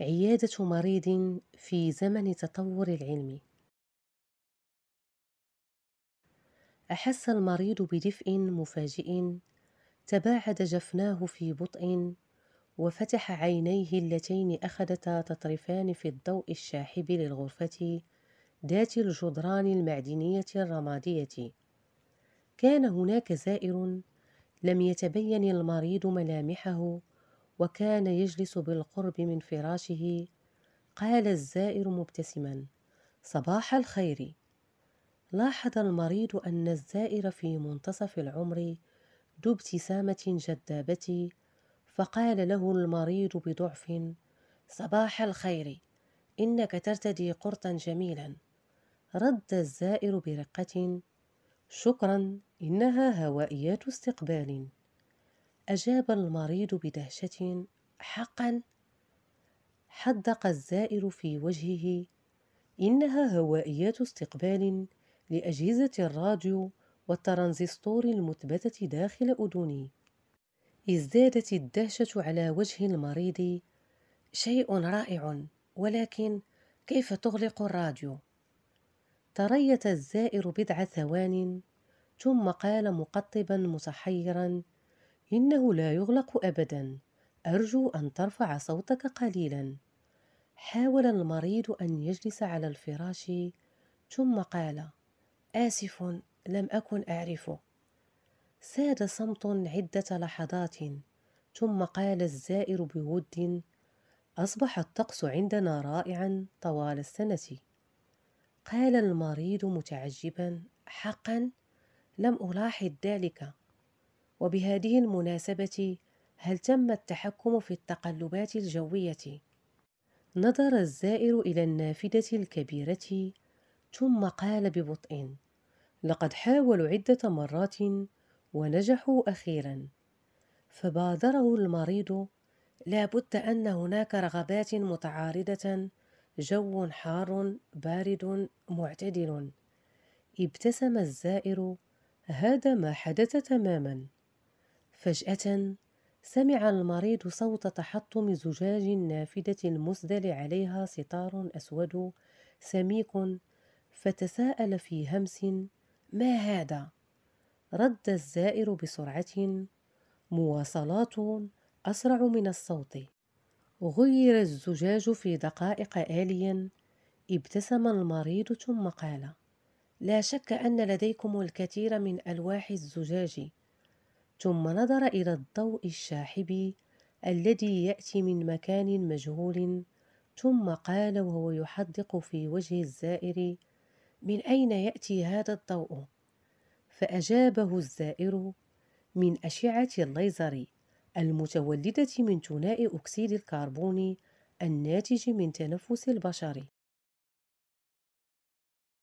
عيادة مريض في زمن تطور العلم أحس المريض بدفء مفاجئ تباعد جفناه في بطء وفتح عينيه اللتين أخذتا تطرفان في الضوء الشاحب للغرفة ذات الجدران المعدنية الرمادية كان هناك زائر لم يتبين المريض ملامحه وكان يجلس بالقرب من فراشه قال الزائر مبتسما صباح الخير لاحظ المريض ان الزائر في منتصف العمر ذو ابتسامه جذابه فقال له المريض بضعف صباح الخير انك ترتدي قرطا جميلا رد الزائر برقه شكرا انها هوائيات استقبال أجاب المريض بدهشة حقا حدق الزائر في وجهه إنها هوائيات استقبال لأجهزة الراديو والترانزستور المثبتة داخل أذني ازدادت الدهشة على وجه المريض شيء رائع ولكن كيف تغلق الراديو؟ تريت الزائر بضع ثوان ثم قال مقطبا متحيرا إنه لا يغلق أبدا أرجو أن ترفع صوتك قليلا حاول المريض أن يجلس على الفراش ثم قال آسف لم أكن أعرفه ساد صمت عدة لحظات ثم قال الزائر بود أصبح الطقس عندنا رائعا طوال السنة قال المريض متعجبا حقا لم ألاحظ ذلك وبهذه المناسبة هل تم التحكم في التقلبات الجوية؟ نظر الزائر إلى النافذة الكبيرة ثم قال ببطء لقد حاولوا عدة مرات ونجحوا أخيرا فبادره المريض لا بد أن هناك رغبات متعارضة جو حار بارد معتدل ابتسم الزائر هذا ما حدث تماما فجأة سمع المريض صوت تحطم زجاج النافذة المسدل عليها ستار أسود سميك فتساءل في همس ما هذا؟ رد الزائر بسرعة مواصلات أسرع من الصوت غير الزجاج في دقائق آليا ابتسم المريض ثم قال لا شك أن لديكم الكثير من ألواح الزجاج ثم نظر إلى الضوء الشاحب الذي يأتي من مكان مجهول ثم قال وهو يحدق في وجه الزائر من أين يأتي هذا الضوء؟ فأجابه الزائر من أشعة الليزر المتولدة من ثنائي أكسيد الكربون الناتج من تنفس البشر